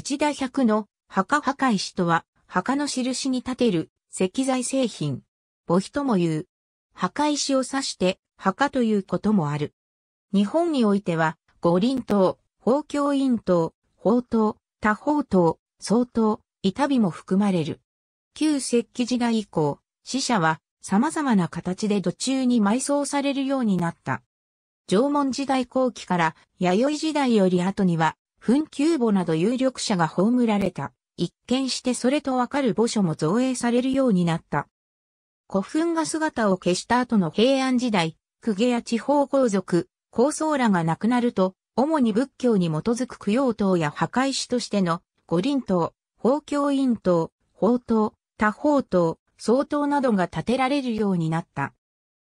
内田百の墓墓石とは、墓の印に立てる石材製品。墓碑とも言う。墓石を指して墓ということもある。日本においては、五輪島、宝教院塔、宝刀、多宝塔、総塔、板碑も含まれる。旧石器時代以降、死者は様々な形で土中に埋葬されるようになった。縄文時代後期から弥生時代より後には墳丘墓など有力者が葬られた。一見してそれとわかる墓所も造営されるようになった。古墳が姿を消した後の平安時代、公家や地方皇族、皇僧らが亡くなると、主に仏教に基づく供養塔や破壊師としての五輪塔、法教院塔、法塔、多法塔、総塔などが建てられるようになった。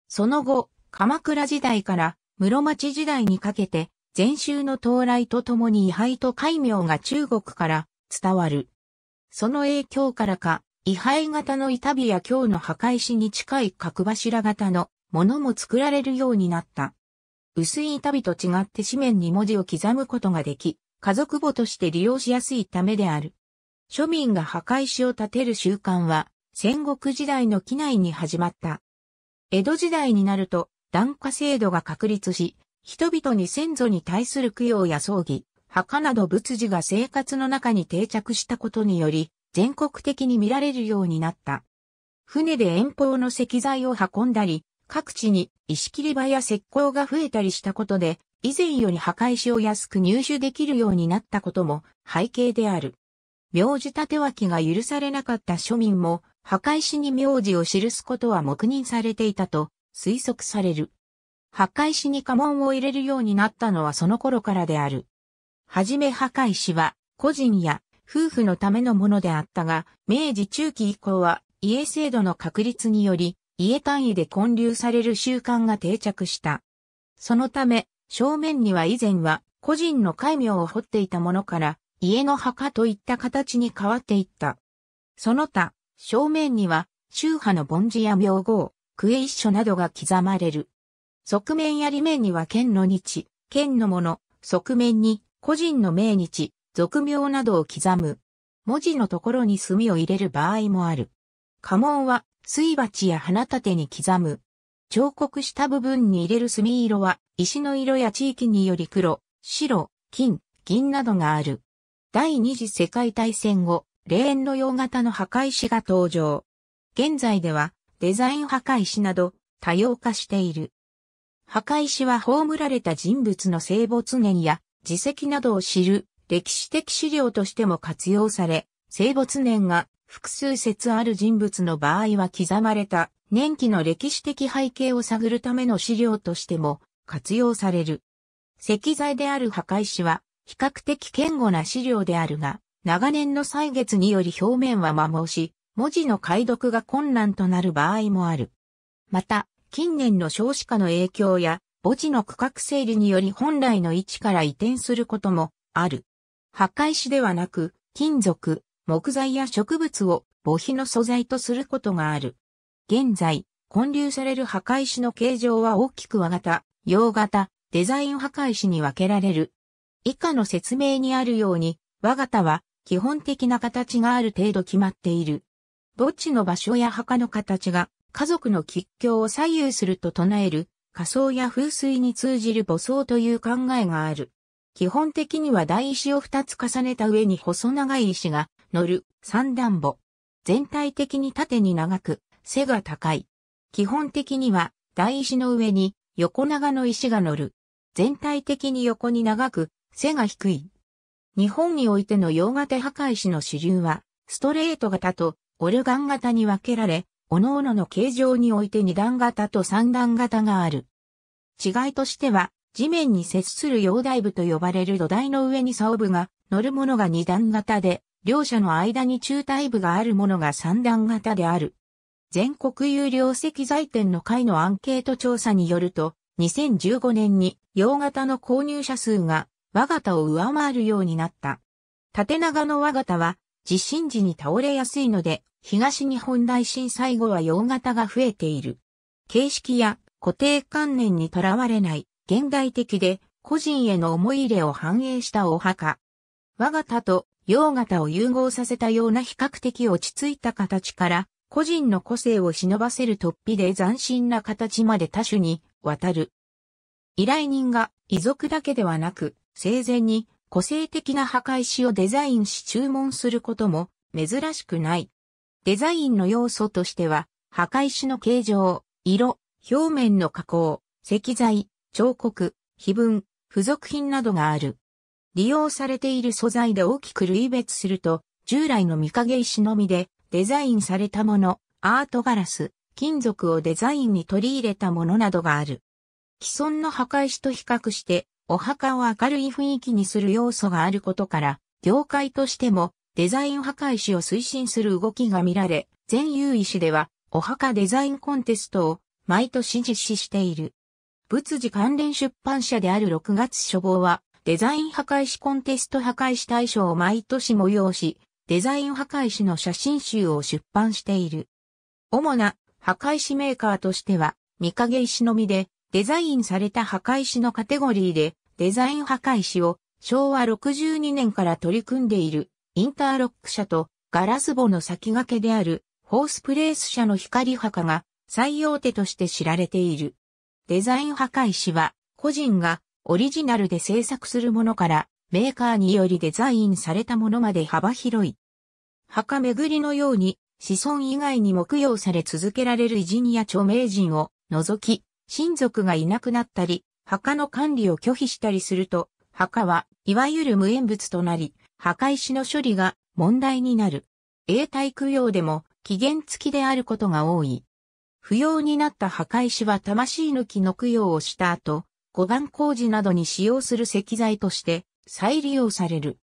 その後、鎌倉時代から室町時代にかけて禅宗の到来とともに位牌と戒名が中国から伝わる。その影響からか、位牌型の板火や京の墓石に近い角柱型のものも作られるようになった。薄い板火と違って紙面に文字を刻むことができ、家族簿として利用しやすいためである。庶民が墓石を建てる習慣は、戦国時代の機内に始まった。江戸時代になると、檀家制度が確立し、人々に先祖に対する供養や葬儀、墓など仏事が生活の中に定着したことにより、全国的に見られるようになった。船で遠方の石材を運んだり、各地に石切り場や石膏が増えたりしたことで、以前より墓石を安く入手できるようになったことも背景である。苗字立脇が許されなかった庶民も、墓石に苗字を記すことは黙認されていたと推測される。墓石に家紋を入れるようになったのはその頃からである。はじめ破壊石は、個人や夫婦のためのものであったが、明治中期以降は家制度の確立により、家単位で建立される習慣が定着した。そのため、正面には以前は個人の戒名を彫っていたものから、家の墓といった形に変わっていった。その他、正面には、宗派の凡字や名号、クエ一書などが刻まれる。側面や裏面には剣の日、剣のもの、側面に個人の命日、俗名などを刻む。文字のところに墨を入れる場合もある。家紋は、水鉢や花立てに刻む。彫刻した部分に入れる墨色は、石の色や地域により黒、白、金、銀などがある。第二次世界大戦後、霊園の洋型の墓石が登場。現在では、デザイン墓石など、多様化している。墓石は葬られた人物の生没年や自責などを知る歴史的資料としても活用され、生没年が複数説ある人物の場合は刻まれた年期の歴史的背景を探るための資料としても活用される。石材である墓石は比較的堅固な資料であるが、長年の歳月により表面は摩耗し、文字の解読が困難となる場合もある。また、近年の少子化の影響や、墓地の区画整理により本来の位置から移転することもある。墓石ではなく、金属、木材や植物を墓碑の素材とすることがある。現在、混流される墓石の形状は大きく和型、洋型、デザイン墓石に分けられる。以下の説明にあるように、和型は基本的な形がある程度決まっている。墓地の場所や墓の形が家族の吉凶を左右すると唱える、仮想や風水に通じる母装という考えがある。基本的には台石を2つ重ねた上に細長い石が乗る三段母。全体的に縦に長く、背が高い。基本的には台石の上に横長の石が乗る。全体的に横に長く、背が低い。日本においての洋型破壊石の主流は、ストレート型とオルガン型に分けられ、各々の形状において二段型と三段型がある。違いとしては、地面に接する溶台部と呼ばれる土台の上に竿部が乗るものが二段型で、両者の間に中台部があるものが三段型である。全国有料石材店の会のアンケート調査によると、2015年に洋型の購入者数が和型を上回るようになった。縦長の和型は地震時に倒れやすいので東日本大震災後は洋型が増えている。形式や固定観念にとらわれない現代的で個人への思い入れを反映したお墓。和型と洋型を融合させたような比較的落ち着いた形から個人の個性を忍ばせる突飛で斬新な形まで多種にわたる。依頼人が遺族だけではなく生前に個性的な墓石をデザインし注文することも珍しくない。デザインの要素としては、墓石の形状、色、表面の加工、石材、彫刻、碑文、付属品などがある。利用されている素材で大きく類別すると、従来の見影石のみでデザインされたもの、アートガラス、金属をデザインに取り入れたものなどがある。既存の墓石と比較して、お墓を明るい雰囲気にする要素があることから、業界としてもデザイン墓石を推進する動きが見られ、全有石では、お墓デザインコンテストを毎年実施している。仏事関連出版社である6月初号は、デザイン墓石コンテスト墓石大賞を毎年催し、デザイン墓石の写真集を出版している。主な墓石メーカーとしては、三影石のみで、デザインされた墓石のカテゴリーで、デザイン墓石を昭和62年から取り組んでいるインターロック社とガラスボの先駆けであるホースプレース社の光墓が最大手として知られている。デザイン墓石は個人がオリジナルで制作するものからメーカーによりデザインされたものまで幅広い。墓巡りのように子孫以外に木供され続けられる偉人や著名人を除き、親族がいなくなったり、墓の管理を拒否したりすると、墓はいわゆる無縁物となり、墓石の処理が問題になる。永代供養でも期限付きであることが多い。不要になった墓石は魂抜きの供養をした後、護岸工事などに使用する石材として再利用される。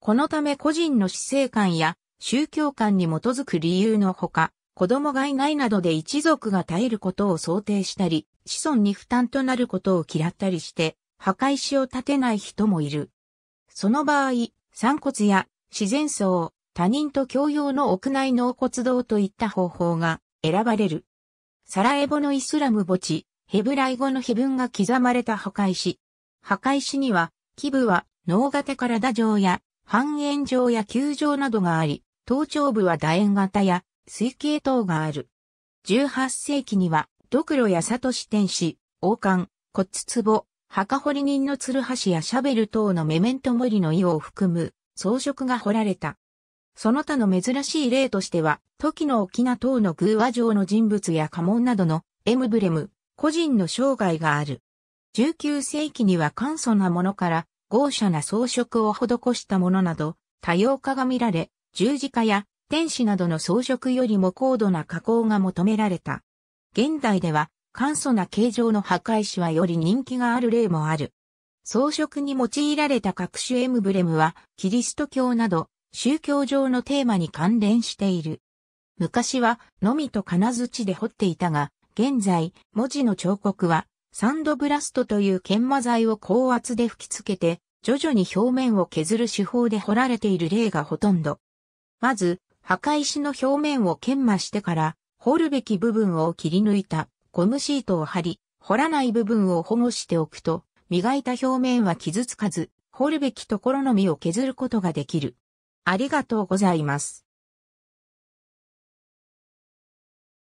このため個人の死生観や宗教観に基づく理由のほか、子供がいないなどで一族が耐えることを想定したり、子孫に負担となることを嫌ったりして、墓石を建てない人もいる。その場合、散骨や自然葬、他人と共用の屋内納骨堂といった方法が選ばれる。サラエボのイスラム墓地、ヘブライ語の碑文が刻まれた墓石。墓石には、基部は、脳型から打状や、半円状や球状などがあり、頭頂部は楕円型や、水系等がある。18世紀には、ドクロやサトシ天使、王冠、骨壺、墓掘り人のツルハシやシャベル等のメメントモリの意を含む装飾が掘られた。その他の珍しい例としては、時の沖縄等の偶話上の人物や家紋などのエムブレム、個人の生涯がある。19世紀には簡素なものから豪奢な装飾を施したものなど、多様化が見られ、十字架や天使などの装飾よりも高度な加工が求められた。現代では簡素な形状の墓石はより人気がある例もある。装飾に用いられた各種エムブレムは、キリスト教など、宗教上のテーマに関連している。昔は、のみと金槌で掘っていたが、現在、文字の彫刻は、サンドブラストという研磨剤を高圧で吹き付けて、徐々に表面を削る手法で掘られている例がほとんど。まず、墓石の表面を研磨してから、掘るべき部分を切り抜いたゴムシートを貼り、掘らない部分を保護しておくと、磨いた表面は傷つかず、掘るべきところのみを削ることができる。ありがとうございます。